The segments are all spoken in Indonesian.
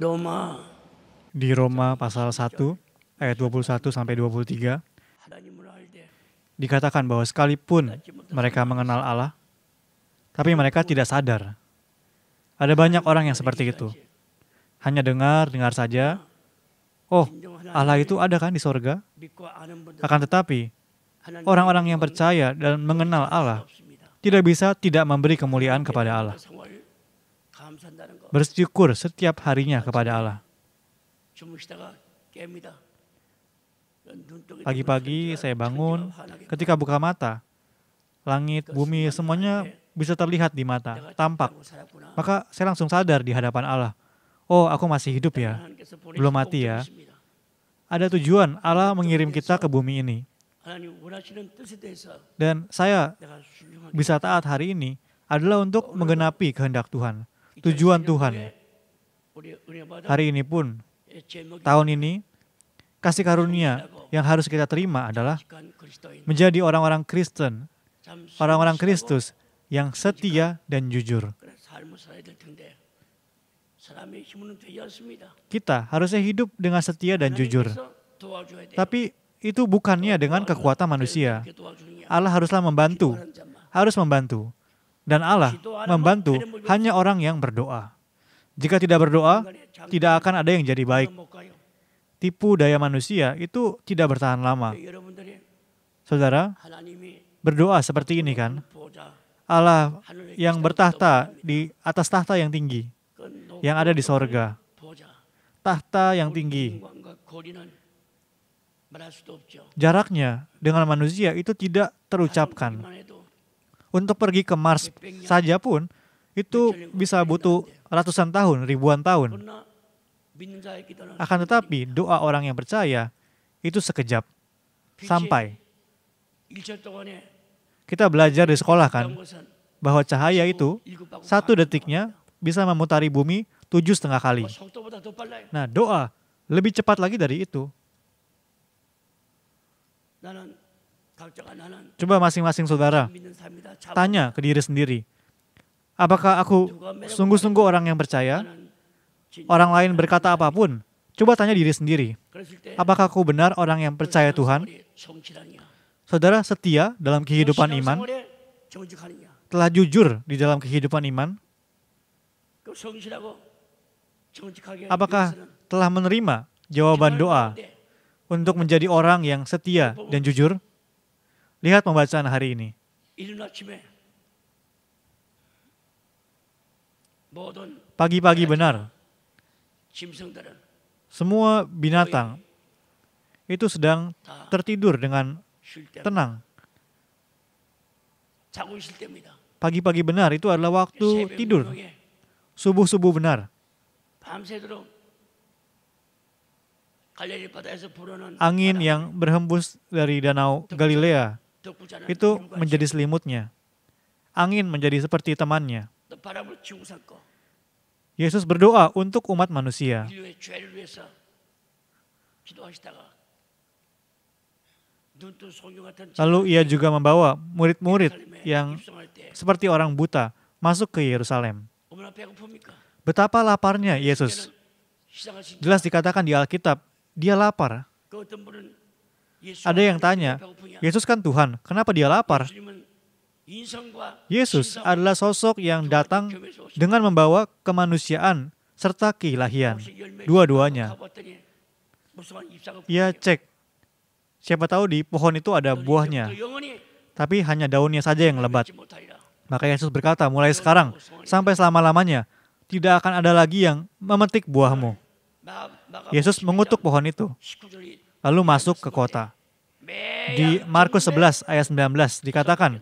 Di Roma pasal 1 ayat 21 sampai 23 dikatakan bahwa sekalipun mereka mengenal Allah tapi mereka tidak sadar. Ada banyak orang yang seperti itu. Hanya dengar, dengar saja. Oh, Allah itu ada kan di sorga? Akan tetapi, orang-orang yang percaya dan mengenal Allah tidak bisa tidak memberi kemuliaan kepada Allah bersyukur setiap harinya kepada Allah. Pagi-pagi saya bangun, ketika buka mata, langit, bumi, semuanya bisa terlihat di mata, tampak. Maka saya langsung sadar di hadapan Allah. Oh, aku masih hidup ya, belum mati ya. Ada tujuan Allah mengirim kita ke bumi ini. Dan saya bisa taat hari ini adalah untuk menggenapi kehendak Tuhan tujuan Tuhan. Ya. Hari ini pun, tahun ini, kasih karunia yang harus kita terima adalah menjadi orang-orang Kristen, orang-orang Kristus yang setia dan jujur. Kita harusnya hidup dengan setia dan jujur. Tapi itu bukannya dengan kekuatan manusia. Allah haruslah membantu, harus membantu. Dan Allah membantu hanya orang yang berdoa. Jika tidak berdoa, tidak akan ada yang jadi baik. Tipu daya manusia itu tidak bertahan lama. Ya, ya, Saudara, berdoa seperti ini kan? Allah yang bertahta di atas tahta yang tinggi, yang ada di sorga. Tahta yang tinggi. Jaraknya dengan manusia itu tidak terucapkan. Untuk pergi ke Mars saja pun itu bisa butuh ratusan tahun, ribuan tahun. Akan tetapi doa orang yang percaya itu sekejap sampai. Kita belajar di sekolah kan bahwa cahaya itu satu detiknya bisa memutari bumi tujuh setengah kali. Nah doa lebih cepat lagi dari itu. 나는 Coba masing-masing saudara tanya ke diri sendiri. Apakah aku sungguh-sungguh orang yang percaya? Orang lain berkata apapun, coba tanya diri sendiri. Apakah aku benar orang yang percaya Tuhan? Saudara setia dalam kehidupan iman, telah jujur di dalam kehidupan iman, apakah telah menerima jawaban doa untuk menjadi orang yang setia dan jujur? Lihat pembacaan hari ini. Pagi-pagi benar, semua binatang itu sedang tertidur dengan tenang. Pagi-pagi benar itu adalah waktu tidur. Ya. Subuh-subuh benar. Angin yang berhembus dari danau Galilea itu menjadi selimutnya. Angin menjadi seperti temannya. Yesus berdoa untuk umat manusia. Lalu ia juga membawa murid-murid yang seperti orang buta masuk ke Yerusalem. Betapa laparnya Yesus. Jelas dikatakan di Alkitab, dia lapar. Ada yang tanya, Yesus kan Tuhan, kenapa dia lapar? Yesus adalah sosok yang datang dengan membawa kemanusiaan serta keilahian, dua-duanya. Ya cek, siapa tahu di pohon itu ada buahnya, tapi hanya daunnya saja yang lebat. Maka Yesus berkata, mulai sekarang sampai selama-lamanya, tidak akan ada lagi yang memetik buahmu. Yesus mengutuk pohon itu lalu masuk ke kota. Di Markus 11 ayat 19 dikatakan,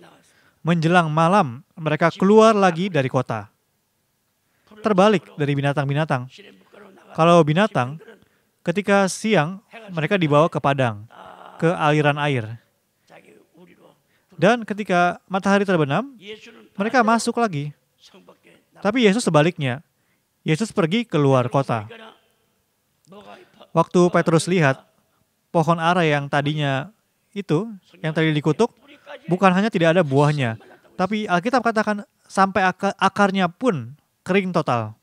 menjelang malam mereka keluar lagi dari kota. Terbalik dari binatang-binatang. Kalau binatang, ketika siang mereka dibawa ke padang, ke aliran air. Dan ketika matahari terbenam, mereka masuk lagi. Tapi Yesus sebaliknya, Yesus pergi keluar kota. Waktu Petrus lihat, pohon ara yang tadinya itu, yang tadi dikutuk, bukan hanya tidak ada buahnya, tapi Alkitab katakan sampai akarnya pun kering total.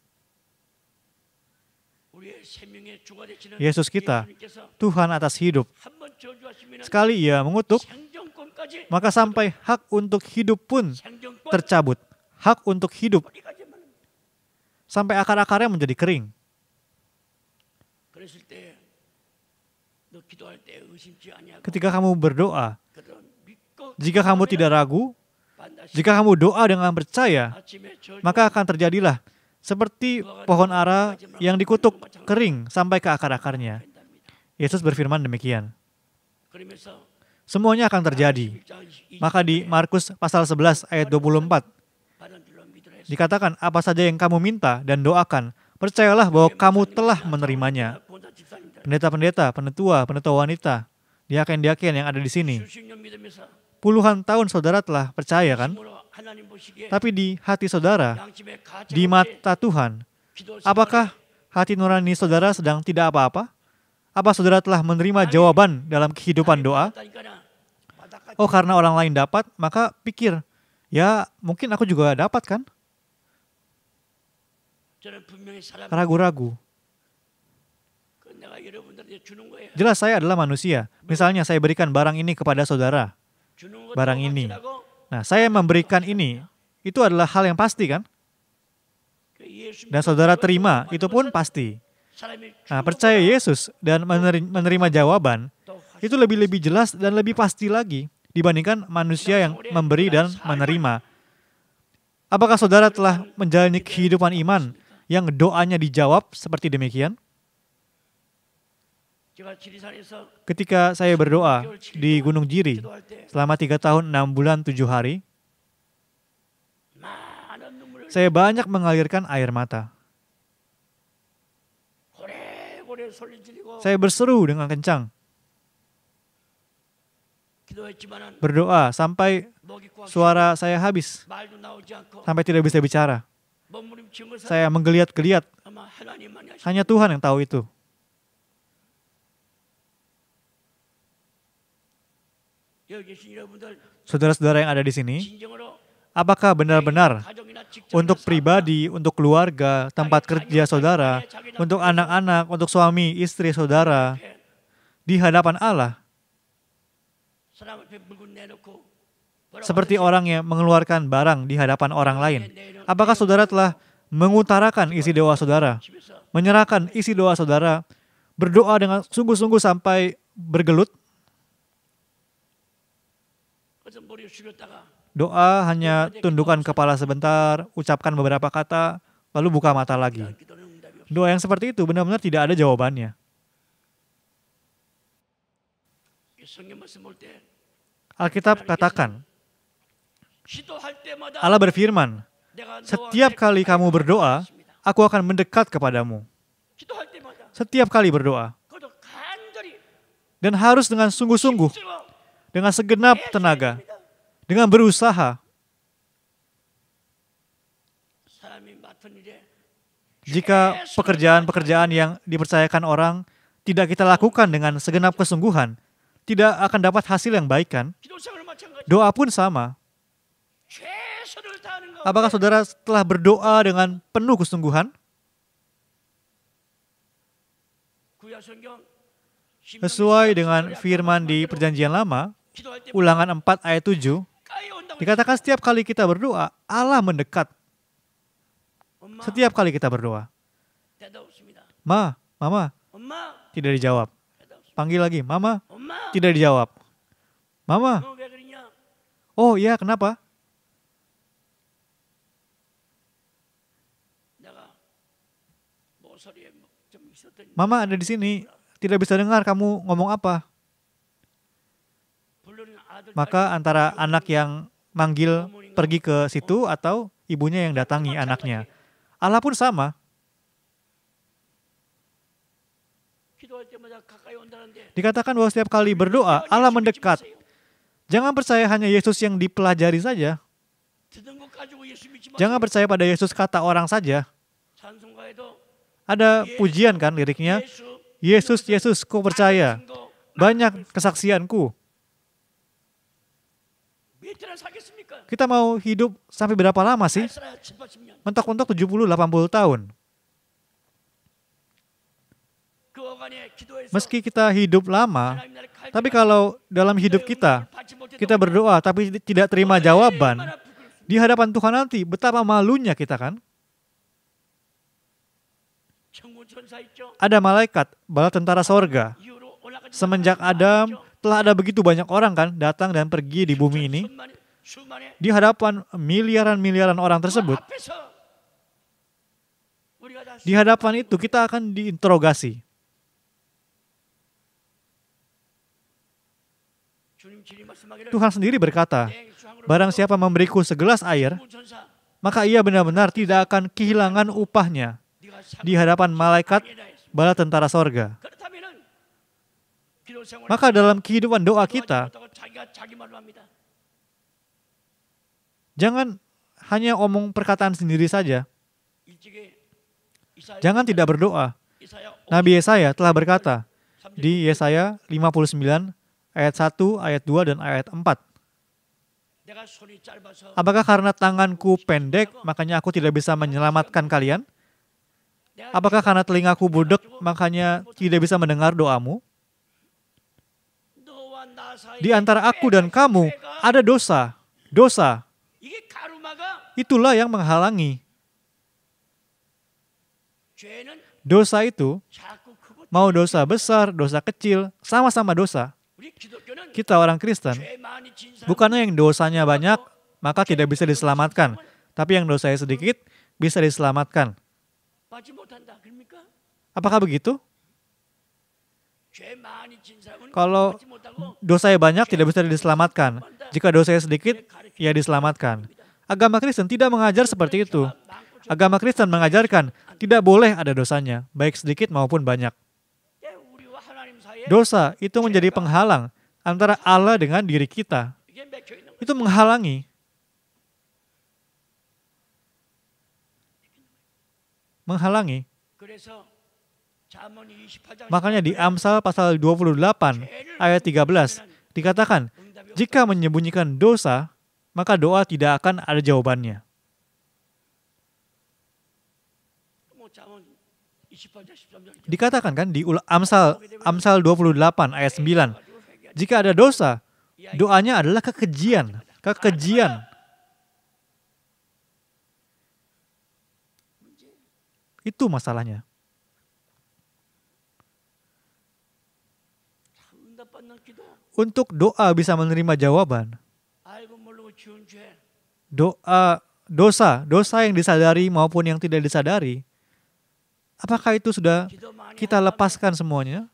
Yesus kita, Tuhan atas hidup. Sekali ia mengutuk, maka sampai hak untuk hidup pun tercabut. Hak untuk hidup sampai akar-akarnya menjadi kering. Ketika kamu berdoa, jika kamu tidak ragu, jika kamu doa dengan percaya, maka akan terjadilah seperti pohon ara yang dikutuk kering sampai ke akar-akarnya. Yesus berfirman demikian. Semuanya akan terjadi. Maka di Markus pasal 11 ayat 24 dikatakan apa saja yang kamu minta dan doakan, percayalah bahwa kamu telah menerimanya pendeta-pendeta, penetua, penetua wanita, diaken-diaken yang ada di sini. Puluhan tahun saudara telah percaya kan? Tapi di hati saudara, di mata Tuhan, apakah hati nurani saudara sedang tidak apa-apa? Apa saudara telah menerima jawaban dalam kehidupan doa? Oh, karena orang lain dapat, maka pikir, ya mungkin aku juga dapat kan? Ragu-ragu. Ya? Jelas saya adalah manusia. Misalnya saya berikan barang ini kepada saudara. Barang ini. Nah, saya memberikan ini. Itu adalah hal yang pasti kan? Dan saudara terima, itu pun pasti. Nah, percaya ya? Yesus dan menerima jawaban, itu lebih-lebih jelas dan lebih pasti lagi dibandingkan manusia yang memberi dan menerima. Apakah saudara telah menjalani kehidupan iman yang doanya dijawab seperti demikian? Ketika saya berdoa di Gunung Jiri selama tiga tahun enam bulan tujuh hari, saya banyak mengalirkan air mata. Saya berseru dengan kencang. Berdoa sampai suara saya habis, sampai tidak bisa bicara. Saya menggeliat-geliat. Hanya Tuhan yang tahu itu. Saudara-saudara yang ada di sini, apakah benar-benar untuk pribadi, untuk keluarga, tempat kerja saudara, untuk anak-anak, untuk suami, istri saudara, di hadapan Allah? Seperti orang yang mengeluarkan barang di hadapan orang lain. Apakah saudara telah mengutarakan isi doa saudara, menyerahkan isi doa saudara, berdoa dengan sungguh-sungguh sampai bergelut, Doa hanya tundukkan kepala sebentar, ucapkan beberapa kata, lalu buka mata lagi. Ya, doa yang seperti itu benar-benar tidak ada jawabannya. Alkitab katakan, Allah berfirman, setiap kali kamu berdoa, aku akan mendekat kepadamu. Setiap kali berdoa. Dan harus dengan sungguh-sungguh, dengan segenap eh, tenaga, dengan berusaha. Jika pekerjaan-pekerjaan yang dipercayakan orang tidak kita lakukan dengan segenap kesungguhan, tidak akan dapat hasil yang baik kan? Doa pun sama. Apakah saudara telah berdoa dengan penuh kesungguhan? Sesuai dengan firman di perjanjian lama, ulangan 4 ayat 7, Dikatakan setiap kali kita berdoa, Allah mendekat. Setiap kali kita berdoa. Ma, mama, tidak dijawab. Panggil lagi, mama, tidak dijawab. Mama, oh iya kenapa? Mama ada di sini, tidak bisa dengar kamu ngomong apa. Maka antara anak yang manggil pergi ke situ atau ibunya yang datangi anaknya. Allah pun sama. Dikatakan bahwa setiap kali berdoa, Allah mendekat. Jangan percaya hanya Yesus yang dipelajari saja. Jangan percaya pada Yesus kata orang saja. Ada pujian kan liriknya, Yesus, Yesus, ku percaya. Banyak kesaksianku. Kita mau hidup sampai berapa lama sih? Mentok-mentok 70-80 tahun. Gitu Meski kita hidup lama, tapi kalau dalam hidup kita, kita berdoa tapi tidak terima jawaban, di hadapan Tuhan nanti betapa malunya kita kan? Ada malaikat, bala tentara sorga. Semenjak Adam, setelah ada begitu banyak orang kan datang dan pergi di bumi ini, di hadapan miliaran-miliaran orang tersebut, di hadapan itu kita akan diinterogasi. Tuhan sendiri berkata, barang siapa memberiku segelas air, maka ia benar-benar tidak akan kehilangan upahnya di hadapan malaikat bala tentara sorga. Maka dalam kehidupan doa kita, jangan hanya omong perkataan sendiri saja. Jangan tidak berdoa. Nabi Yesaya telah berkata di Yesaya 59 ayat 1, ayat 2, dan ayat 4. Apakah karena tanganku pendek, makanya aku tidak bisa menyelamatkan kalian? Apakah karena telingaku budek, makanya tidak bisa mendengar doamu? di antara aku dan kamu ada dosa, dosa. Itulah yang menghalangi. Dosa itu, mau dosa besar, dosa kecil, sama-sama dosa. Kita orang Kristen, bukannya yang dosanya banyak, maka tidak bisa diselamatkan. Tapi yang dosanya sedikit, bisa diselamatkan. Apakah begitu? Kalau dosa yang banyak tidak bisa diselamatkan. Jika dosa yang sedikit, ia diselamatkan. Agama Kristen tidak mengajar seperti itu. Agama Kristen mengajarkan tidak boleh ada dosanya, baik sedikit maupun banyak. Dosa itu menjadi penghalang antara Allah dengan diri kita. Itu menghalangi. Menghalangi. Makanya di Amsal pasal 28 ayat 13 dikatakan, jika menyembunyikan dosa, maka doa tidak akan ada jawabannya. Dikatakan kan di Amsal Amsal 28 ayat 9. Jika ada dosa, doanya adalah kekejian, kekejian. Itu masalahnya. Untuk doa bisa menerima jawaban. Doa dosa, dosa yang disadari maupun yang tidak disadari. Apakah itu sudah kita lepaskan semuanya?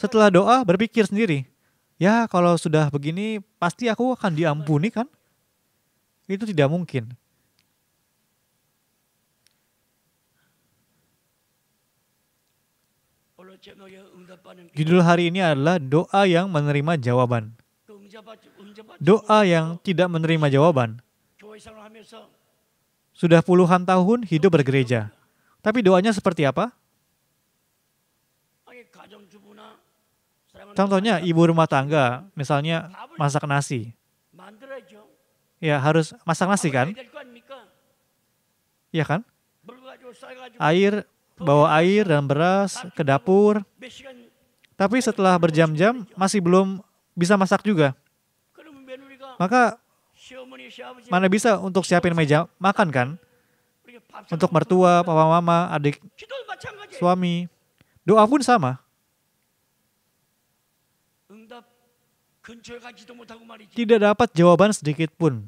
Setelah doa berpikir sendiri, ya kalau sudah begini pasti aku akan diampuni kan? Itu tidak mungkin. Judul hari ini adalah doa yang menerima jawaban. Doa yang tidak menerima jawaban. Sudah puluhan tahun hidup bergereja. Tapi doanya seperti apa? Contohnya ibu rumah tangga, misalnya masak nasi. Ya harus masak nasi kan? Ya kan? Air, bawa air dan beras ke dapur. Tapi setelah berjam-jam masih belum bisa masak juga. Maka mana bisa untuk siapin meja makan kan? Untuk mertua, papa mama, adik, suami. Doa pun sama. Tidak dapat jawaban sedikit pun.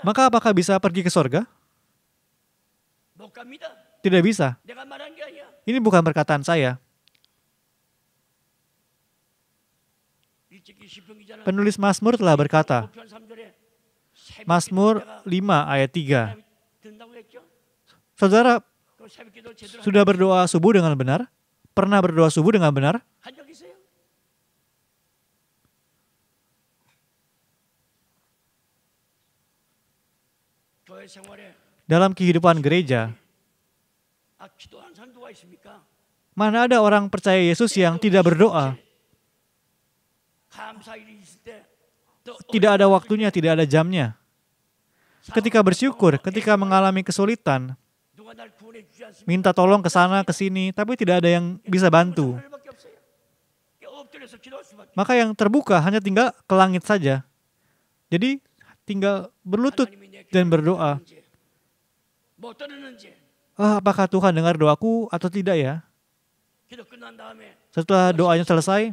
Maka apakah bisa pergi ke sorga? Tidak bisa. Ini bukan perkataan saya. Penulis Mazmur telah berkata, Mazmur 5 ayat 3. Saudara sudah berdoa subuh dengan benar? Pernah berdoa subuh dengan benar? Dalam kehidupan gereja, Mana ada orang percaya Yesus yang tidak berdoa? Tidak ada waktunya, tidak ada jamnya. Ketika bersyukur, ketika mengalami kesulitan, minta tolong ke sana, ke sini, tapi tidak ada yang bisa bantu. Maka yang terbuka hanya tinggal ke langit saja. Jadi tinggal berlutut dan berdoa ah, apakah Tuhan dengar doaku atau tidak ya? Setelah doanya selesai,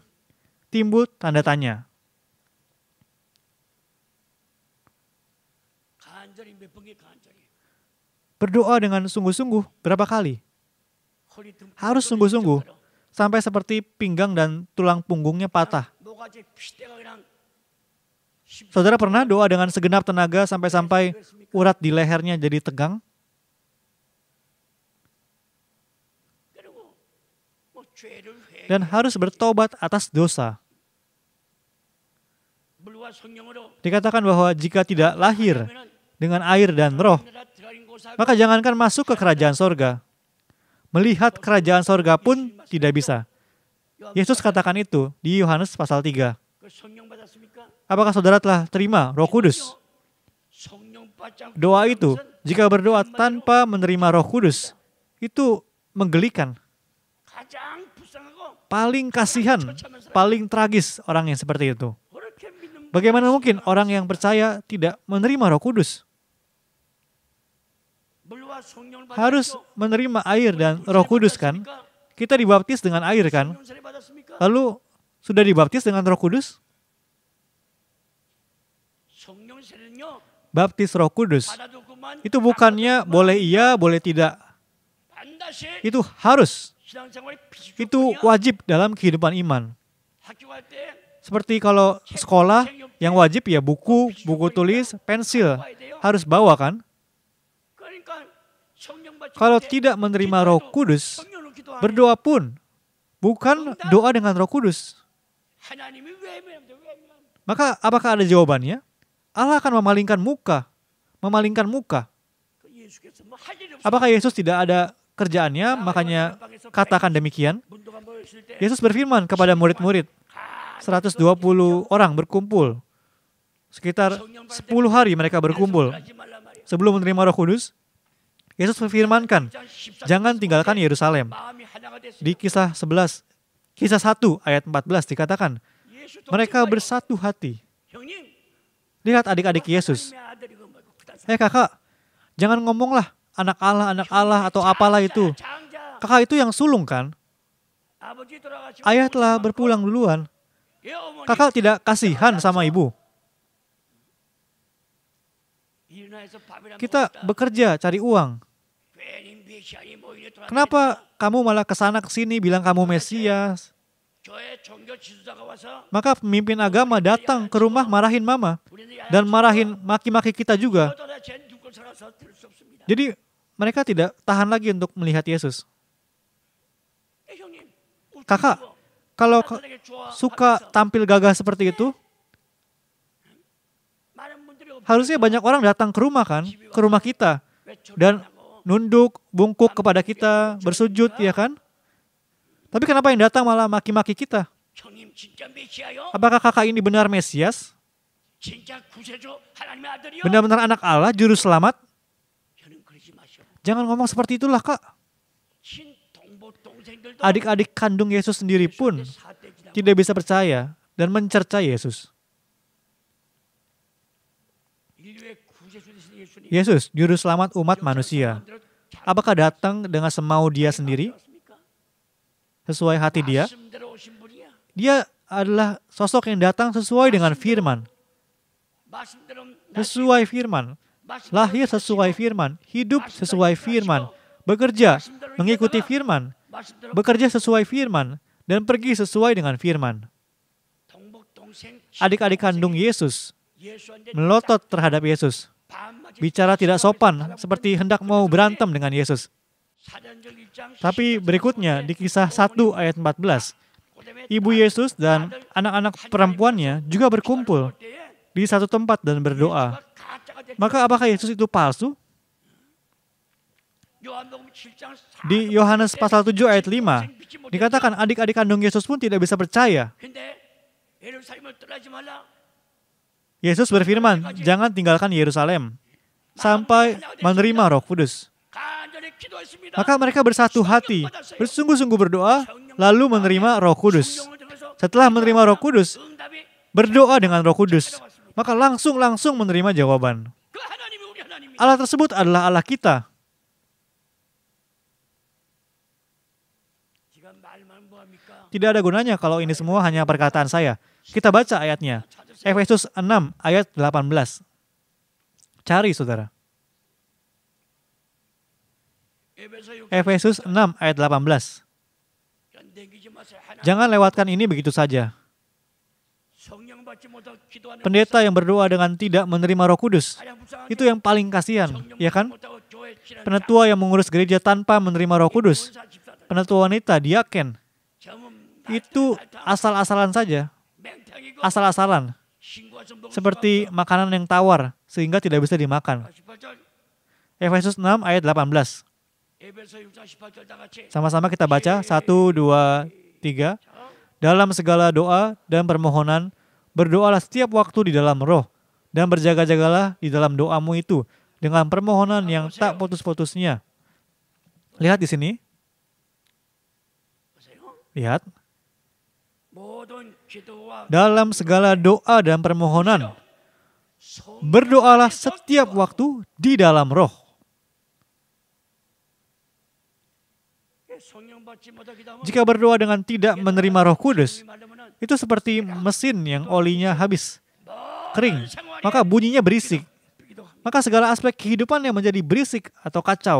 timbul tanda tanya. Berdoa dengan sungguh-sungguh berapa kali? Harus sungguh-sungguh sampai seperti pinggang dan tulang punggungnya patah. Saudara pernah doa dengan segenap tenaga sampai-sampai urat di lehernya jadi tegang? dan harus bertobat atas dosa. Dikatakan bahwa jika tidak lahir dengan air dan roh, maka jangankan masuk ke kerajaan sorga. Melihat kerajaan sorga pun tidak bisa. Yesus katakan itu di Yohanes pasal 3. Apakah saudara telah terima roh kudus? Doa itu, jika berdoa tanpa menerima roh kudus, itu menggelikan paling kasihan, paling tragis orang yang seperti itu. Bagaimana mungkin orang yang percaya tidak menerima Roh Kudus? Harus menerima air dan Roh Kudus kan? Kita dibaptis dengan air kan? Lalu sudah dibaptis dengan Roh Kudus? Baptis Roh Kudus itu bukannya boleh iya, boleh tidak. Itu harus itu wajib dalam kehidupan iman. Seperti kalau sekolah yang wajib ya buku, buku tulis, pensil harus bawa kan? Kalau tidak menerima Roh Kudus, berdoa pun bukan doa dengan Roh Kudus. Maka apakah ada jawabannya? Allah akan memalingkan muka, memalingkan muka. Apakah Yesus tidak ada kerjaannya, makanya katakan demikian. Yesus berfirman kepada murid-murid, 120 orang berkumpul. Sekitar 10 hari mereka berkumpul. Sebelum menerima roh kudus, Yesus firmankan, jangan tinggalkan Yerusalem. Di kisah 11, kisah 1 ayat 14 dikatakan, mereka bersatu hati. Lihat adik-adik Yesus. Eh hey kakak, jangan ngomonglah anak Allah, anak Allah atau apalah itu. Kakak itu yang sulung kan? Ayah telah berpulang duluan. Kakak tidak kasihan sama ibu. Kita bekerja cari uang. Kenapa kamu malah kesana kesini bilang kamu Mesias? Maka pemimpin agama datang ke rumah marahin mama dan marahin maki-maki kita juga. Jadi mereka tidak tahan lagi untuk melihat Yesus. Kakak, kalau suka tampil gagah seperti itu, harusnya banyak orang datang ke rumah kan, ke rumah kita. Dan nunduk, bungkuk kepada kita, bersujud, ya kan? Tapi kenapa yang datang malah maki-maki kita? Apakah kakak ini benar Mesias? Benar-benar anak Allah, juru selamat? Jangan ngomong seperti itulah kak. Adik-adik kandung Yesus sendiri pun tidak bisa percaya dan mencerca Yesus. Yesus, juru selamat umat manusia. Apakah datang dengan semau dia sendiri? Sesuai hati dia? Dia adalah sosok yang datang sesuai dengan firman. Sesuai firman lahir sesuai firman, hidup sesuai firman, bekerja mengikuti firman, bekerja sesuai firman, dan pergi sesuai dengan firman. Adik-adik kandung Yesus melotot terhadap Yesus. Bicara tidak sopan, seperti hendak mau berantem dengan Yesus. Tapi berikutnya, di kisah 1 ayat 14, Ibu Yesus dan anak-anak perempuannya juga berkumpul di satu tempat dan berdoa. Maka apakah Yesus itu palsu? Di Yohanes pasal 7 ayat 5, dikatakan adik-adik kandung Yesus pun tidak bisa percaya. Yesus berfirman, jangan tinggalkan Yerusalem sampai menerima roh kudus. Maka mereka bersatu hati, bersungguh-sungguh berdoa, lalu menerima roh kudus. Setelah menerima roh kudus, berdoa dengan roh kudus maka langsung-langsung menerima jawaban. Allah tersebut adalah Allah kita. Tidak ada gunanya kalau ini semua hanya perkataan saya. Kita baca ayatnya. Efesus 6 ayat 18. Cari saudara. Efesus 6 ayat 18. Jangan lewatkan ini begitu saja. Pendeta yang berdoa dengan tidak menerima roh kudus, itu yang paling kasihan, ya kan? Penetua yang mengurus gereja tanpa menerima roh kudus, penetua wanita, diaken, itu asal-asalan saja, asal-asalan. Seperti makanan yang tawar, sehingga tidak bisa dimakan. Efesus 6 ayat 18. Sama-sama kita baca satu dua tiga. Dalam segala doa dan permohonan Berdoalah setiap waktu di dalam roh, dan berjaga-jagalah di dalam doamu itu dengan permohonan yang tak putus-putusnya. Lihat di sini. Lihat. Dalam segala doa dan permohonan, berdoalah setiap waktu di dalam roh. Jika berdoa dengan tidak menerima roh kudus, itu seperti mesin yang olinya habis, kering, maka bunyinya berisik. Maka segala aspek kehidupan yang menjadi berisik atau kacau.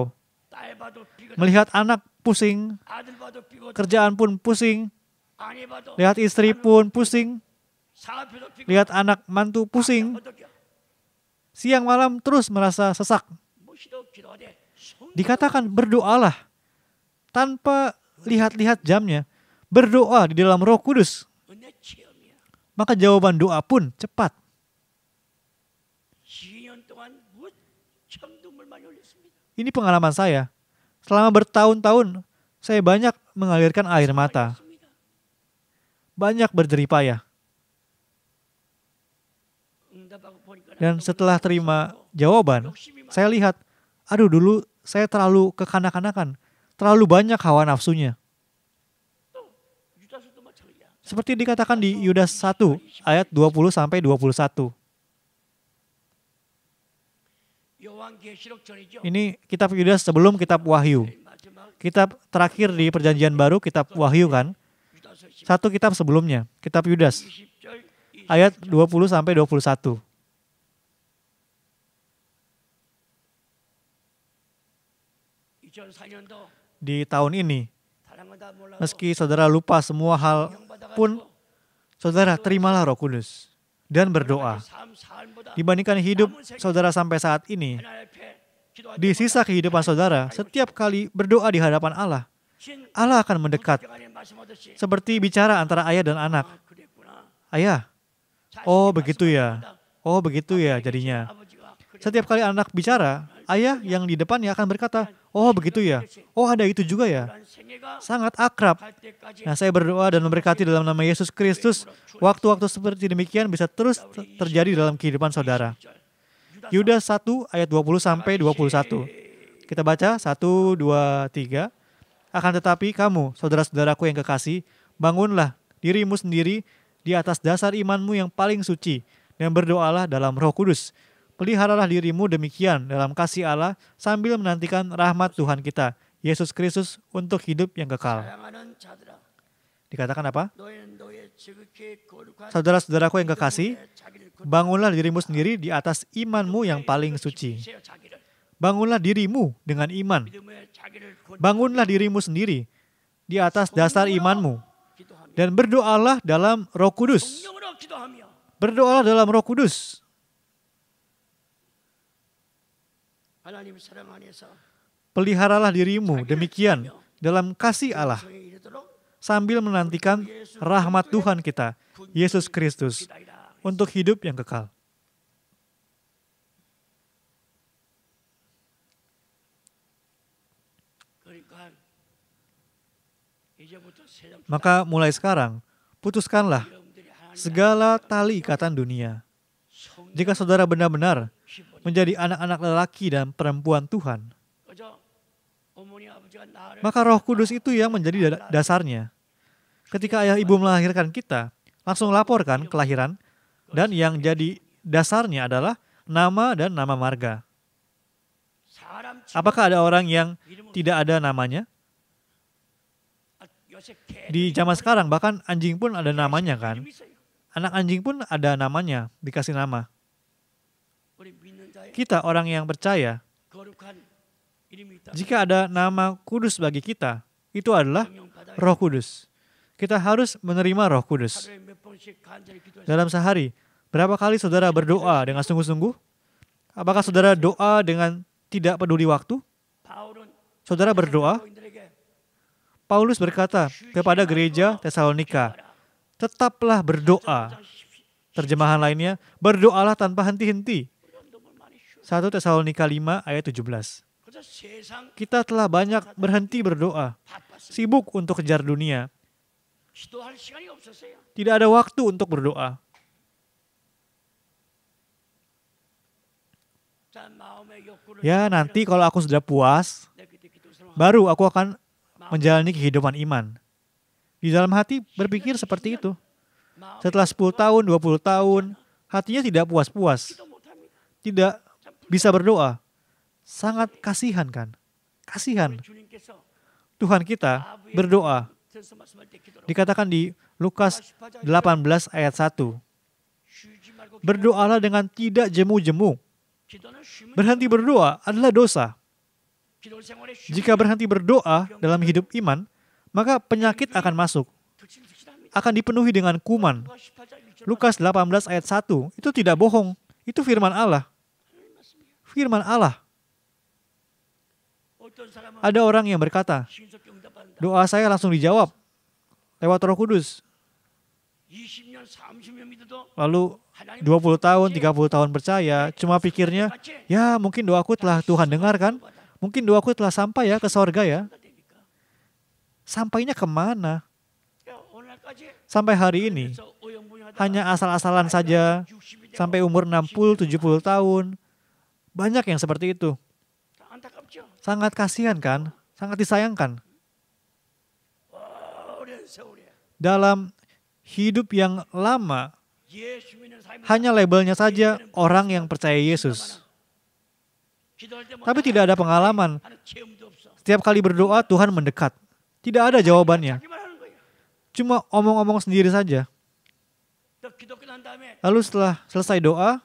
Melihat anak pusing, kerjaan pun pusing, lihat istri pun pusing, lihat anak mantu pusing, siang malam terus merasa sesak. Dikatakan berdoalah tanpa lihat-lihat jamnya, berdoa di dalam roh kudus maka jawaban doa pun cepat. Ini pengalaman saya. Selama bertahun-tahun, saya banyak mengalirkan air mata. Banyak berjeripayah. Dan setelah terima jawaban, saya lihat, aduh dulu saya terlalu kekanak-kanakan, terlalu banyak hawa nafsunya. Seperti dikatakan di Yudas 1 ayat 20 sampai 21. Ini kitab Yudas sebelum kitab Wahyu. Kitab terakhir di perjanjian baru kitab Wahyu kan? Satu kitab sebelumnya, kitab Yudas. Ayat 20 sampai 21. Di tahun ini, meski saudara lupa semua hal pun saudara terimalah roh kudus dan berdoa. Dibandingkan hidup saudara sampai saat ini, di sisa kehidupan saudara, setiap kali berdoa di hadapan Allah, Allah akan mendekat. Seperti bicara antara ayah dan anak. Ayah, oh begitu ya, oh begitu ya jadinya. Setiap kali anak bicara, ayah yang di depannya akan berkata, Oh begitu ya. Oh ada itu juga ya. Sangat akrab. Nah saya berdoa dan memberkati dalam nama Yesus Kristus. Waktu-waktu seperti demikian bisa terus terjadi dalam kehidupan saudara. Yudas 1 ayat 20 sampai 21. Kita baca 1, 2, 3. Akan tetapi kamu, saudara-saudaraku yang kekasih, bangunlah dirimu sendiri di atas dasar imanmu yang paling suci dan berdoalah dalam roh kudus peliharalah dirimu demikian dalam kasih Allah sambil menantikan rahmat Tuhan kita, Yesus Kristus untuk hidup yang kekal. Dikatakan apa? Saudara-saudaraku yang kekasih, bangunlah dirimu sendiri di atas imanmu yang paling suci. Bangunlah dirimu dengan iman. Bangunlah dirimu sendiri di atas dasar imanmu. Dan berdoalah dalam roh kudus. Berdoalah dalam roh kudus Peliharalah dirimu demikian dalam kasih Allah sambil menantikan rahmat Tuhan kita, Yesus Kristus, untuk hidup yang kekal. Kan? Maka mulai sekarang, putuskanlah segala tali ikatan dunia. Jika saudara benar-benar menjadi anak-anak lelaki dan perempuan Tuhan. Maka roh kudus itu yang menjadi dasarnya. Ketika ayah ibu melahirkan kita, langsung laporkan kelahiran, dan yang jadi dasarnya adalah nama dan nama marga. Apakah ada orang yang tidak ada namanya? Di zaman sekarang bahkan anjing pun ada namanya kan? Anak anjing pun ada namanya, dikasih nama kita orang yang percaya, jika ada nama kudus bagi kita, itu adalah roh kudus. Kita harus menerima roh kudus. Dalam sehari, berapa kali saudara berdoa dengan sungguh-sungguh? Apakah saudara doa dengan tidak peduli waktu? Saudara berdoa? Paulus berkata kepada gereja Tesalonika, tetaplah berdoa. Terjemahan lainnya, berdoalah tanpa henti-henti. 1 Tesalonika 5 ayat 17. Kita telah banyak berhenti berdoa, sibuk untuk kejar dunia. Tidak ada waktu untuk berdoa. Ya, nanti kalau aku sudah puas, baru aku akan menjalani kehidupan iman. Di dalam hati berpikir seperti itu. Setelah 10 tahun, 20 tahun, hatinya tidak puas-puas. Tidak bisa berdoa. Sangat kasihan kan? Kasihan. Tuhan kita berdoa. Dikatakan di Lukas 18 ayat 1. Berdoalah dengan tidak jemu-jemu. Berhenti berdoa adalah dosa. Jika berhenti berdoa dalam hidup iman, maka penyakit akan masuk. Akan dipenuhi dengan kuman. Lukas 18 ayat 1 itu tidak bohong. Itu firman Allah firman Allah. Ada orang yang berkata, doa saya langsung dijawab lewat roh kudus. Lalu 20 tahun, 30 tahun percaya, cuma pikirnya, ya mungkin doaku telah Tuhan dengarkan Mungkin doaku telah sampai ya ke sorga ya. Sampainya kemana? Sampai hari ini, hanya asal-asalan saja, sampai umur 60, 70 tahun, banyak yang seperti itu. Sangat kasihan kan? Sangat disayangkan. Dalam hidup yang lama, hanya labelnya saja orang yang percaya Yesus. Tapi tidak ada pengalaman. Setiap kali berdoa, Tuhan mendekat. Tidak ada jawabannya. Cuma omong-omong sendiri saja. Lalu setelah selesai doa,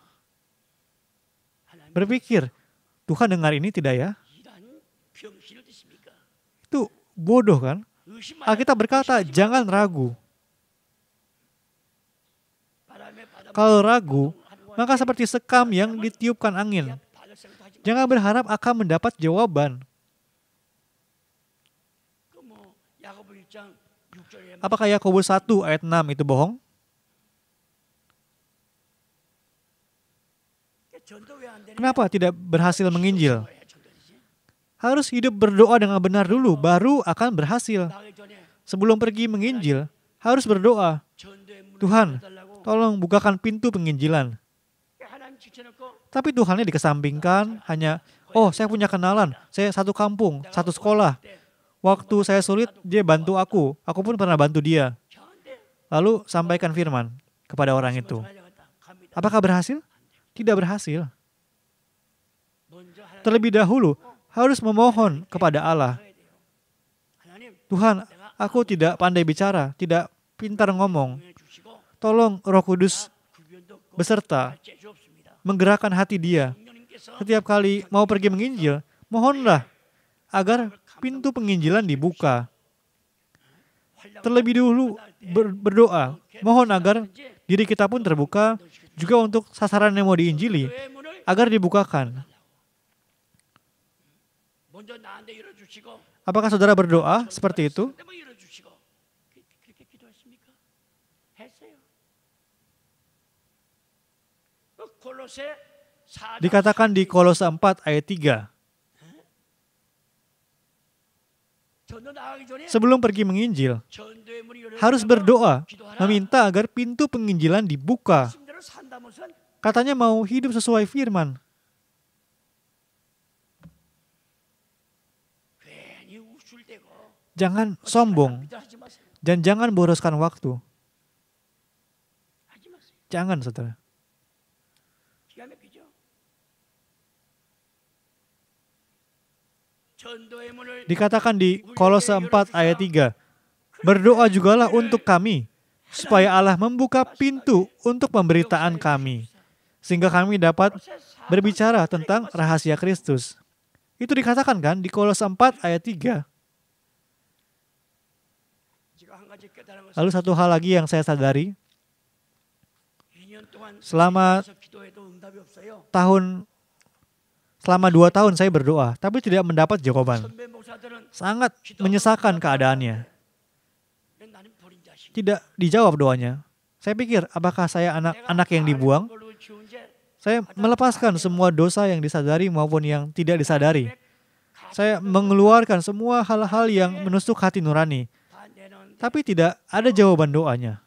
berpikir, Tuhan dengar ini tidak ya? Itu bodoh kan? Alkitab berkata, jangan ragu. Kalau ragu, maka seperti sekam yang ditiupkan angin. Jangan berharap akan mendapat jawaban. Apakah Yakobus 1 ayat 6 itu bohong? Kenapa tidak berhasil menginjil? Harus hidup berdoa dengan benar dulu, baru akan berhasil. Sebelum pergi menginjil, harus berdoa. Tuhan, tolong bukakan pintu penginjilan. Tapi Tuhannya dikesampingkan, hanya, oh saya punya kenalan, saya satu kampung, satu sekolah. Waktu saya sulit, dia bantu aku. Aku pun pernah bantu dia. Lalu sampaikan firman kepada orang itu. Apakah berhasil? Tidak berhasil terlebih dahulu harus memohon kepada Allah. Tuhan, aku tidak pandai bicara, tidak pintar ngomong. Tolong Roh Kudus beserta menggerakkan hati dia. Setiap kali mau pergi menginjil, mohonlah agar pintu penginjilan dibuka. Terlebih dahulu berdoa, mohon agar diri kita pun terbuka juga untuk sasaran yang mau diinjili agar dibukakan. Apakah saudara berdoa seperti itu? Dikatakan di Kolose 4 ayat 3. Sebelum pergi menginjil, harus berdoa, meminta agar pintu penginjilan dibuka. Katanya mau hidup sesuai firman. Jangan sombong. Dan jangan boroskan waktu. Jangan, saudara. Dikatakan di Kolose 4 ayat 3, Berdoa jugalah untuk kami, supaya Allah membuka pintu untuk pemberitaan kami, sehingga kami dapat berbicara tentang rahasia Kristus. Itu dikatakan kan di Kolose 4 ayat 3. Lalu satu hal lagi yang saya sadari, selama tahun selama dua tahun saya berdoa, tapi tidak mendapat jawaban. Sangat menyesakan keadaannya. Tidak dijawab doanya. Saya pikir, apakah saya anak-anak yang dibuang? Saya melepaskan semua dosa yang disadari maupun yang tidak disadari. Saya mengeluarkan semua hal-hal yang menusuk hati nurani. Tapi tidak ada jawaban doanya.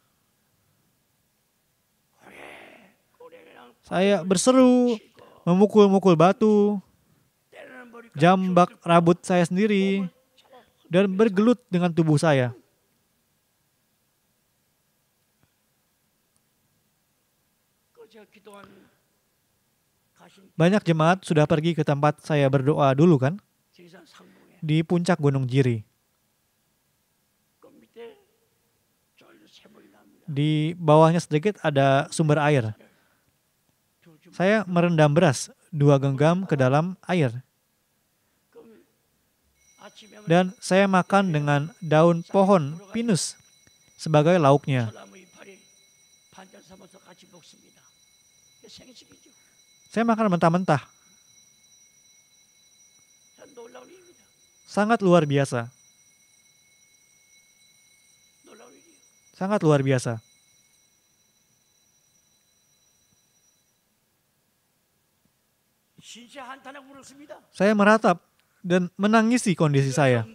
Saya berseru, memukul-mukul batu, jambak rambut saya sendiri, dan bergelut dengan tubuh saya. Banyak jemaat sudah pergi ke tempat saya berdoa dulu kan? Di puncak Gunung Jiri. di bawahnya sedikit ada sumber air. Saya merendam beras dua genggam ke dalam air. Dan saya makan dengan daun pohon pinus sebagai lauknya. Saya makan mentah-mentah. Sangat luar biasa. Sangat luar biasa. Saya meratap dan menangisi kondisi saya.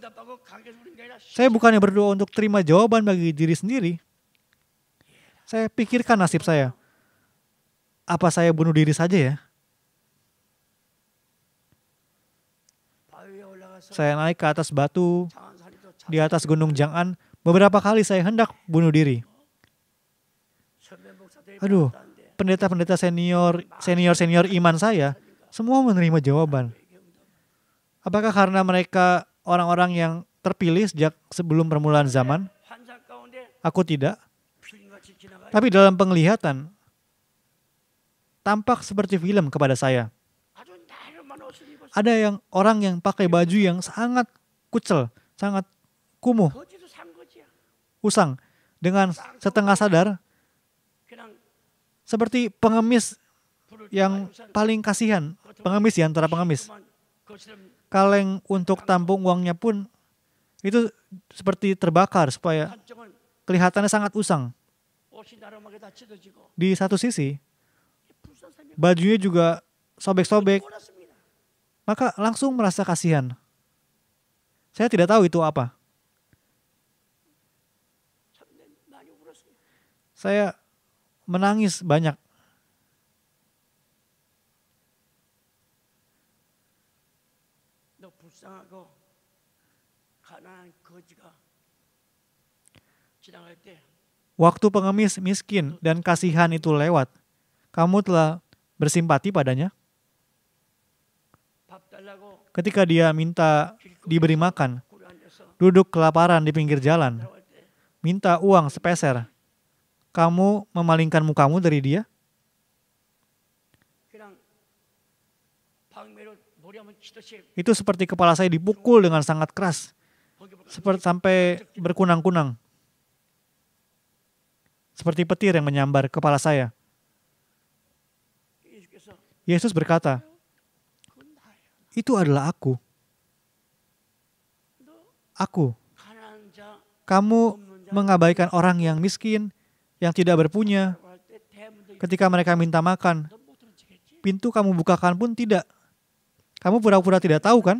Saya bukannya berdoa untuk terima jawaban bagi diri sendiri. Saya pikirkan nasib saya. Apa saya bunuh diri saja ya? Saya naik ke atas batu, di atas gunung Jang'an, Beberapa kali saya hendak bunuh diri. Aduh, pendeta-pendeta senior, senior-senior iman saya, semua menerima jawaban. Apakah karena mereka orang-orang yang terpilih sejak sebelum permulaan zaman? Aku tidak. Tapi dalam penglihatan, tampak seperti film kepada saya. Ada yang orang yang pakai baju yang sangat kucel, sangat kumuh, usang dengan setengah sadar seperti pengemis yang paling kasihan, pengemis ya antara pengemis. Kaleng untuk tampung uangnya pun itu seperti terbakar supaya kelihatannya sangat usang. Di satu sisi, bajunya juga sobek-sobek, maka langsung merasa kasihan. Saya tidak tahu itu apa. saya menangis banyak. Waktu pengemis miskin dan kasihan itu lewat, kamu telah bersimpati padanya. Ketika dia minta diberi makan, duduk kelaparan di pinggir jalan, minta uang sepeser, kamu memalingkan mukamu dari dia? Itu seperti kepala saya dipukul dengan sangat keras, seperti sampai berkunang-kunang. Seperti petir yang menyambar kepala saya. Yesus berkata, itu adalah aku. Aku. Kamu mengabaikan orang yang miskin, yang tidak berpunya. Ketika mereka minta makan, pintu kamu bukakan pun tidak. Kamu pura-pura tidak tahu kan?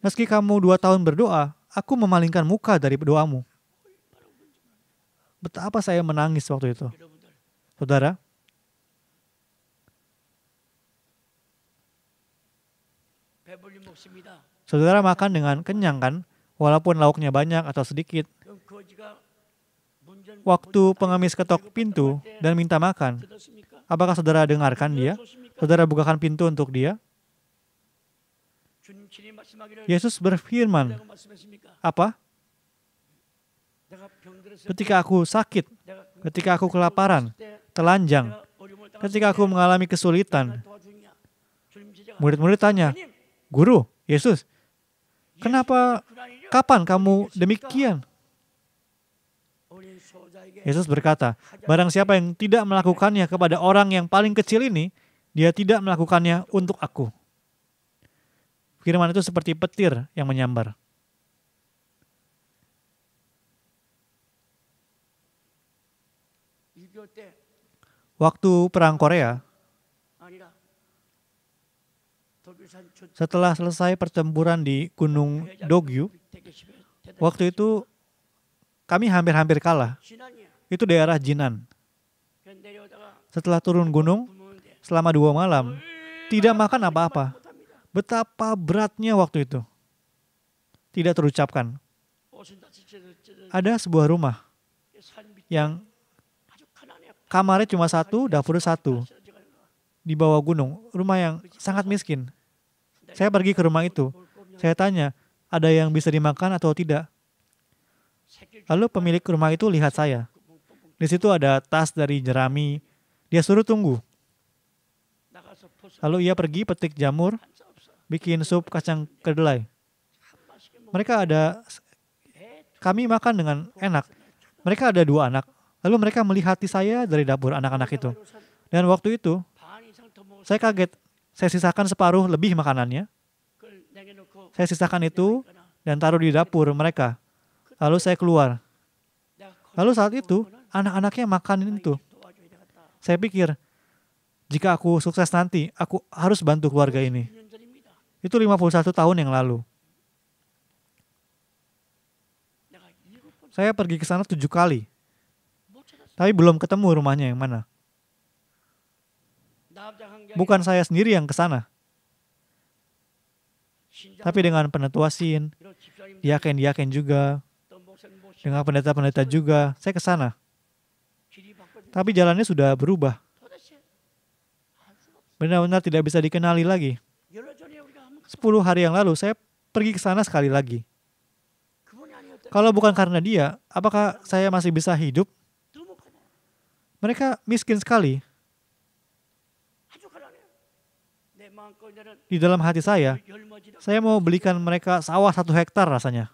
Meski kamu dua tahun berdoa, aku memalingkan muka dari doamu. Betapa saya menangis waktu itu. Saudara, Saudara makan dengan kenyang kan, walaupun lauknya banyak atau sedikit waktu pengemis ketok pintu dan minta makan, apakah saudara dengarkan dia? Saudara bukakan pintu untuk dia? Yesus berfirman, apa? Ketika aku sakit, ketika aku kelaparan, telanjang, ketika aku mengalami kesulitan, murid-murid tanya, Guru, Yesus, kenapa, kapan kamu demikian? Yesus berkata, barang siapa yang tidak melakukannya kepada orang yang paling kecil ini, dia tidak melakukannya untuk aku. Firman itu seperti petir yang menyambar. Waktu perang Korea, setelah selesai pertempuran di Gunung Dogyu, waktu itu kami hampir-hampir kalah itu daerah Jinan. Setelah turun gunung, selama dua malam, tidak makan apa-apa. Betapa beratnya waktu itu. Tidak terucapkan. Ada sebuah rumah yang kamarnya cuma satu, dapur satu. Di bawah gunung, rumah yang sangat miskin. Saya pergi ke rumah itu. Saya tanya, ada yang bisa dimakan atau tidak? Lalu pemilik rumah itu lihat saya. Di situ ada tas dari jerami. Dia suruh tunggu. Lalu ia pergi petik jamur, bikin sup kacang kedelai. Mereka ada, kami makan dengan enak. Mereka ada dua anak. Lalu mereka melihati saya dari dapur anak-anak itu. Dan waktu itu, saya kaget. Saya sisakan separuh lebih makanannya. Saya sisakan itu dan taruh di dapur mereka. Lalu saya keluar. Lalu saat itu, anak-anaknya makan itu. Saya pikir, jika aku sukses nanti, aku harus bantu keluarga ini. Itu 51 tahun yang lalu. Saya pergi ke sana tujuh kali. Tapi belum ketemu rumahnya yang mana. Bukan saya sendiri yang ke sana. Tapi dengan penetua Sin, yakin-yakin juga, dengan pendeta-pendeta juga, saya ke sana. Tapi jalannya sudah berubah. Benar-benar tidak bisa dikenali lagi. Sepuluh hari yang lalu saya pergi ke sana sekali lagi. Kalau bukan karena dia, apakah saya masih bisa hidup? Mereka miskin sekali. Di dalam hati saya, saya mau belikan mereka sawah satu hektar rasanya.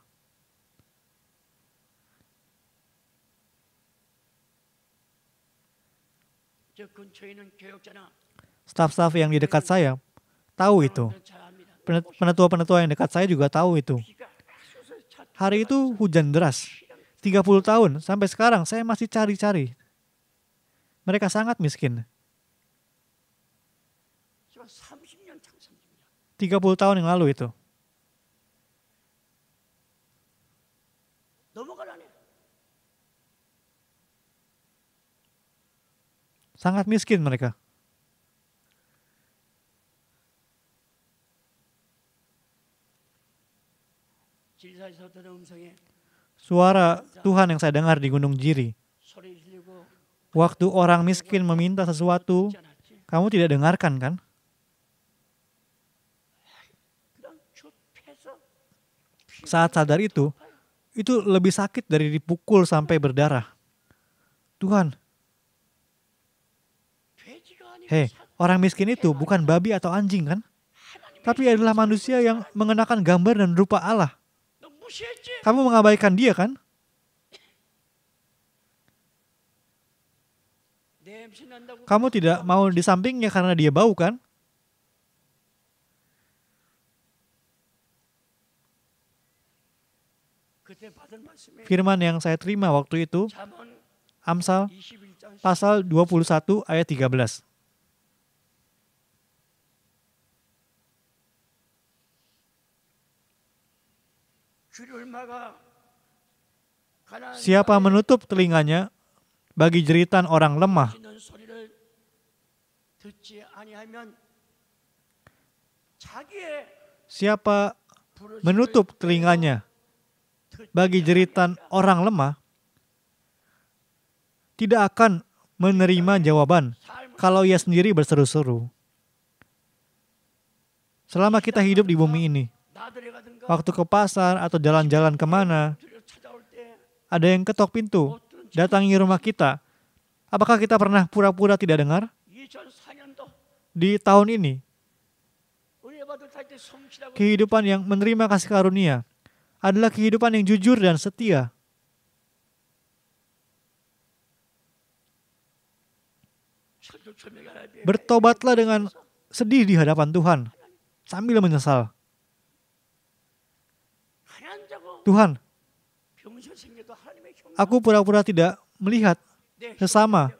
Staf-staf yang di dekat saya tahu itu. Penetua-penetua yang dekat saya juga tahu itu. Hari itu hujan deras. 30 tahun sampai sekarang saya masih cari-cari. Mereka sangat miskin. 30 tahun yang lalu itu. Sangat miskin mereka. Suara Tuhan yang saya dengar di Gunung Jiri. Waktu orang miskin meminta sesuatu, kamu tidak dengarkan kan? Saat sadar itu, itu lebih sakit dari dipukul sampai berdarah. Tuhan, Hei, orang miskin itu bukan babi atau anjing kan? Tapi adalah manusia yang mengenakan gambar dan rupa Allah. Kamu mengabaikan dia kan? Kamu tidak mau di sampingnya karena dia bau kan? Firman yang saya terima waktu itu, Amsal pasal 21 ayat 13. Siapa menutup telinganya bagi jeritan orang lemah, siapa menutup telinganya bagi jeritan orang lemah, tidak akan menerima jawaban kalau ia sendiri berseru-seru. Selama kita hidup di bumi ini, waktu ke pasar atau jalan-jalan kemana, ada yang ketok pintu, datangi rumah kita. Apakah kita pernah pura-pura tidak dengar? Di tahun ini, kehidupan yang menerima kasih karunia adalah kehidupan yang jujur dan setia. Bertobatlah dengan sedih di hadapan Tuhan sambil menyesal. Tuhan, aku pura-pura tidak melihat sesama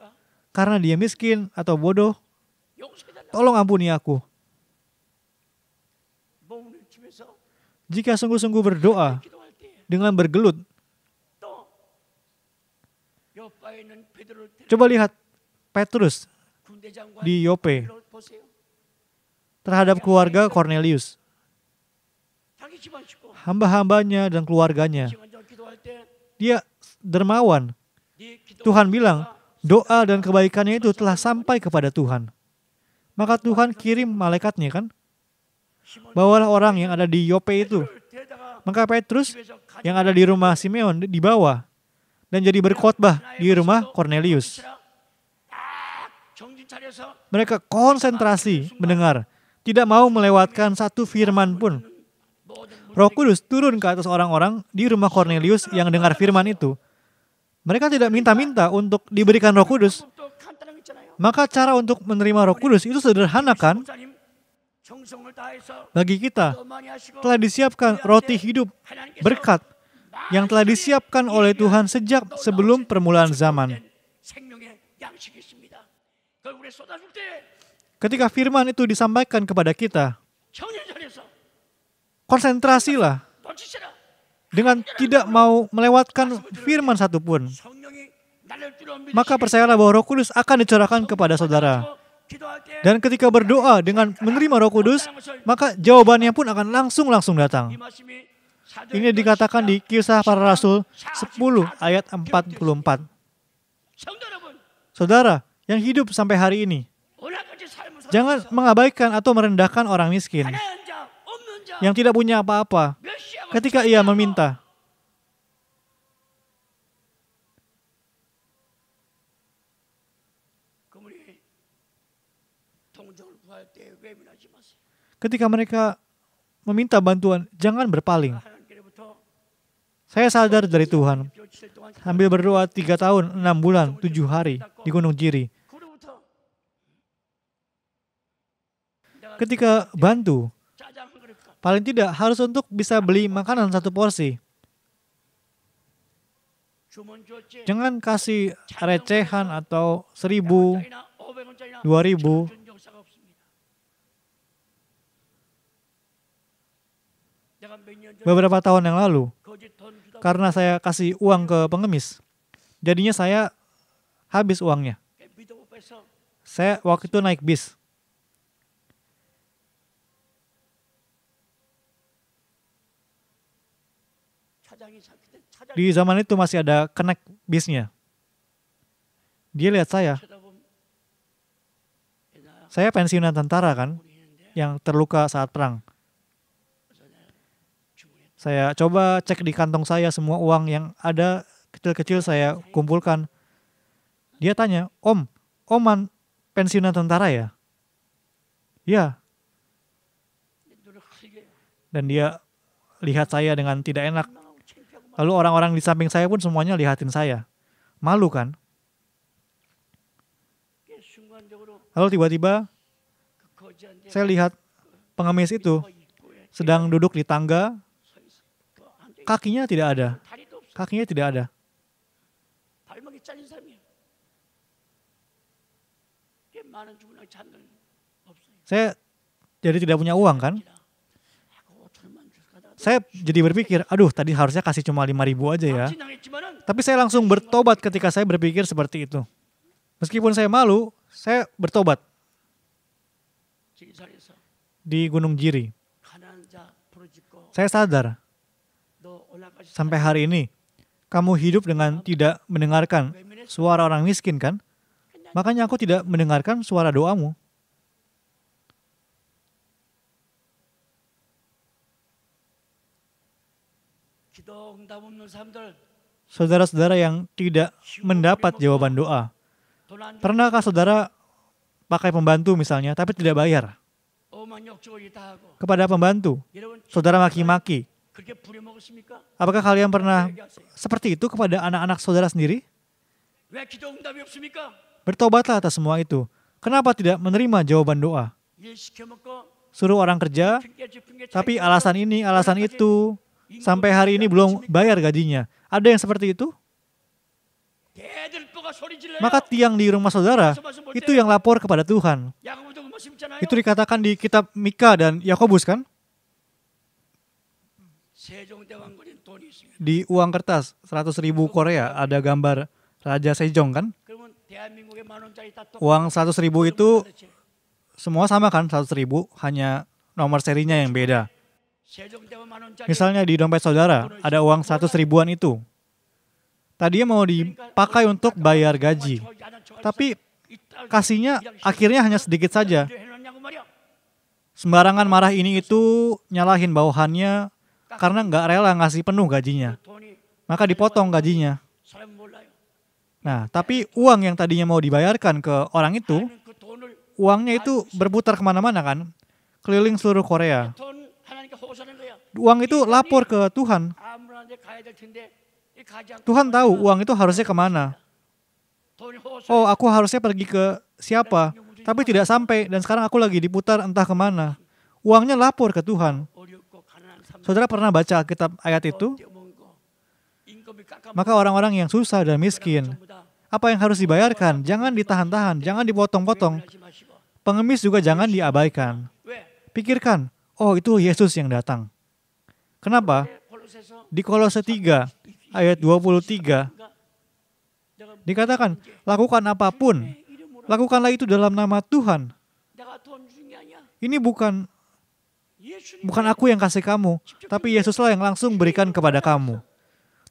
karena dia miskin atau bodoh. Tolong ampuni aku. Jika sungguh-sungguh berdoa dengan bergelut, coba lihat Petrus di Yope terhadap keluarga Cornelius hamba-hambanya dan keluarganya. Dia dermawan. Tuhan bilang, doa dan kebaikannya itu telah sampai kepada Tuhan. Maka Tuhan kirim malaikatnya kan? Bawalah orang yang ada di Yope itu. Maka Petrus yang ada di rumah Simeon dibawa dan jadi berkhotbah di rumah Cornelius. Mereka konsentrasi mendengar, tidak mau melewatkan satu firman pun Roh Kudus turun ke atas orang-orang di rumah Cornelius yang dengar firman itu. Mereka tidak minta-minta untuk diberikan Roh Kudus. Maka cara untuk menerima Roh Kudus itu sederhana kan? Bagi kita telah disiapkan roti hidup berkat yang telah disiapkan oleh Tuhan sejak sebelum permulaan zaman. Ketika firman itu disampaikan kepada kita, konsentrasi lah dengan tidak mau melewatkan firman satupun. Maka percayalah bahwa Roh Kudus akan dicurahkan kepada saudara. Dan ketika berdoa dengan menerima Roh Kudus, maka jawabannya pun akan langsung-langsung datang. Ini dikatakan di kisah para rasul 10 ayat 44. Saudara yang hidup sampai hari ini, jangan mengabaikan atau merendahkan orang miskin yang tidak punya apa-apa ketika ia meminta. Ketika mereka meminta bantuan, jangan berpaling. Saya sadar dari Tuhan. Sambil berdoa tiga tahun, enam bulan, tujuh hari di Gunung Jiri. Ketika bantu, paling tidak harus untuk bisa beli makanan satu porsi. Jangan kasih recehan atau seribu, dua ribu. Beberapa tahun yang lalu, karena saya kasih uang ke pengemis, jadinya saya habis uangnya. Saya waktu itu naik bis. di zaman itu masih ada connect bisnya. Dia lihat saya. Saya pensiunan tentara kan, yang terluka saat perang. Saya coba cek di kantong saya semua uang yang ada kecil-kecil saya kumpulkan. Dia tanya, Om, Oman pensiunan tentara ya? Ya. Dan dia lihat saya dengan tidak enak Lalu orang-orang di samping saya pun semuanya lihatin saya. Malu kan? Lalu tiba-tiba saya lihat pengemis itu sedang duduk di tangga, kakinya tidak ada. Kakinya tidak ada. Saya jadi tidak punya uang kan? Saya jadi berpikir, aduh tadi harusnya kasih cuma 5 ribu aja ya. Tapi saya langsung bertobat ketika saya berpikir seperti itu. Meskipun saya malu, saya bertobat. Di Gunung Jiri. Saya sadar. Sampai hari ini, kamu hidup dengan tidak mendengarkan suara orang miskin kan? Makanya aku tidak mendengarkan suara doamu. Saudara-saudara yang tidak mendapat jawaban doa. Pernahkah saudara pakai pembantu misalnya, tapi tidak bayar? Kepada pembantu, saudara maki-maki. Apakah kalian pernah seperti itu kepada anak-anak saudara sendiri? Bertobatlah atas semua itu. Kenapa tidak menerima jawaban doa? Suruh orang kerja, tapi alasan ini, alasan itu, sampai hari ini belum bayar gajinya. Ada yang seperti itu? Maka tiang di rumah saudara itu yang lapor kepada Tuhan. Itu dikatakan di kitab Mika dan Yakobus kan? Di uang kertas 100 ribu Korea ada gambar Raja Sejong kan? Uang 100 ribu itu semua sama kan 100 ribu hanya nomor serinya yang beda. Misalnya di dompet saudara ada uang 100 ribuan itu. Tadinya mau dipakai untuk bayar gaji. Tapi kasihnya akhirnya hanya sedikit saja. Sembarangan marah ini itu nyalahin bawahannya karena nggak rela ngasih penuh gajinya. Maka dipotong gajinya. Nah, tapi uang yang tadinya mau dibayarkan ke orang itu, uangnya itu berputar kemana-mana kan, keliling seluruh Korea. Uang itu lapor ke Tuhan. Tuhan tahu uang itu harusnya kemana. Oh, aku harusnya pergi ke siapa, tapi tidak sampai dan sekarang aku lagi diputar entah kemana. Uangnya lapor ke Tuhan. Saudara pernah baca kitab ayat itu? Maka orang-orang yang susah dan miskin, apa yang harus dibayarkan? Jangan ditahan-tahan, jangan dipotong-potong. Pengemis juga jangan diabaikan. Pikirkan, oh itu Yesus yang datang. Kenapa? Iya, Di Kolose 3 ayat 23 dikatakan, lakukan apapun, lakukanlah itu dalam nama Tuhan. Ini bukan bukan aku yang kasih kamu, tapi Yesuslah yang langsung berikan kepada kamu.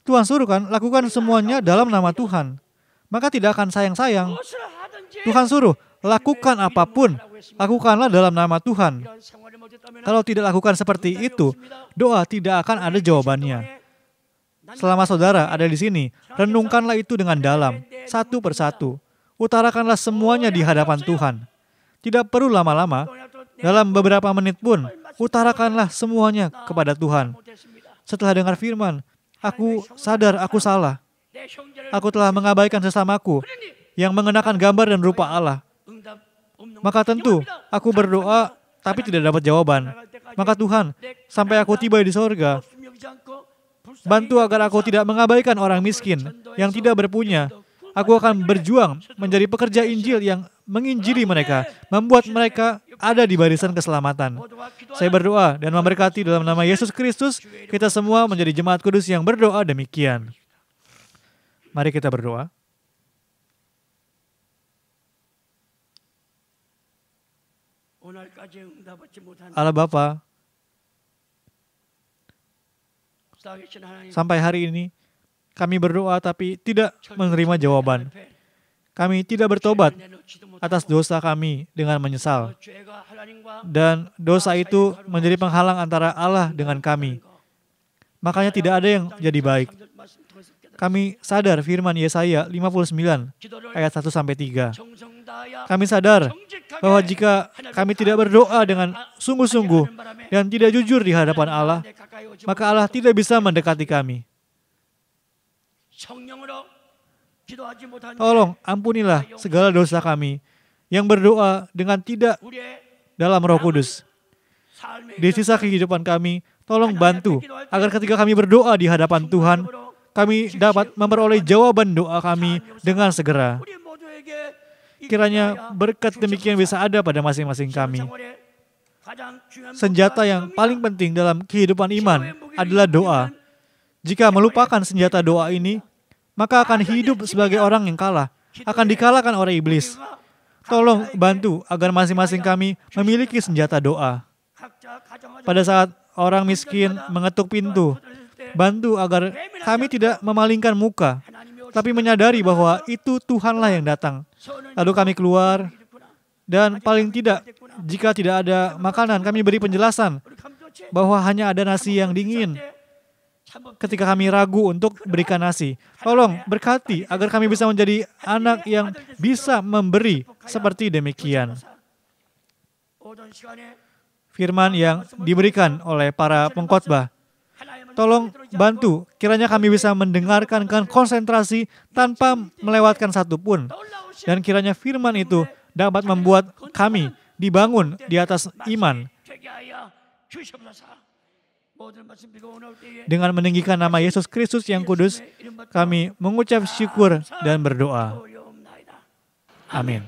Tuhan suruh kan, lakukan semuanya dalam nama Tuhan. Maka tidak akan sayang-sayang. Oh, Tuhan suruh, lakukan apapun, lakukanlah dalam nama Tuhan. Kalau tidak lakukan seperti itu, doa tidak akan ada jawabannya. Selama saudara ada di sini, renungkanlah itu dengan dalam, satu persatu. Utarakanlah semuanya di hadapan Tuhan. Tidak perlu lama-lama, dalam beberapa menit pun, utarakanlah semuanya kepada Tuhan. Setelah dengar firman, aku sadar aku salah. Aku telah mengabaikan sesamaku yang mengenakan gambar dan rupa Allah. Maka tentu, aku berdoa tapi tidak dapat jawaban. Maka Tuhan, sampai aku tiba di sorga, bantu agar aku tidak mengabaikan orang miskin yang tidak berpunya. Aku akan berjuang menjadi pekerja Injil yang menginjili mereka, membuat mereka ada di barisan keselamatan. Saya berdoa dan memberkati dalam nama Yesus Kristus, kita semua menjadi jemaat kudus yang berdoa demikian. Mari kita berdoa. Allah Bapa sampai hari ini kami berdoa tapi tidak menerima jawaban. Kami tidak bertobat atas dosa kami dengan menyesal. Dan dosa itu menjadi penghalang antara Allah dengan kami. Makanya tidak ada yang jadi baik. Kami sadar firman Yesaya 59 ayat 1 sampai 3. Kami sadar bahwa jika kami tidak berdoa dengan sungguh-sungguh dan tidak jujur di hadapan Allah, maka Allah tidak bisa mendekati kami. Tolong ampunilah segala dosa kami yang berdoa dengan tidak dalam roh kudus. Di sisa kehidupan kami, tolong bantu agar ketika kami berdoa di hadapan Tuhan, kami dapat memperoleh jawaban doa kami dengan segera. Kiranya berkat demikian bisa ada pada masing-masing kami. Senjata yang paling penting dalam kehidupan iman adalah doa. Jika melupakan senjata doa ini, maka akan hidup sebagai orang yang kalah, akan dikalahkan oleh iblis. Tolong bantu agar masing-masing kami memiliki senjata doa. Pada saat orang miskin mengetuk pintu, bantu agar kami tidak memalingkan muka, tapi menyadari bahwa itu Tuhanlah yang datang. Lalu kami keluar dan paling tidak jika tidak ada makanan kami beri penjelasan bahwa hanya ada nasi yang dingin. Ketika kami ragu untuk berikan nasi, tolong berkati agar kami bisa menjadi anak yang bisa memberi seperti demikian. Firman yang diberikan oleh para pengkhotbah Tolong bantu, kiranya kami bisa mendengarkan dengan konsentrasi tanpa melewatkan satu pun. Dan kiranya firman itu dapat membuat kami dibangun di atas iman. Dengan meninggikan nama Yesus Kristus yang kudus, kami mengucap syukur dan berdoa. Amin.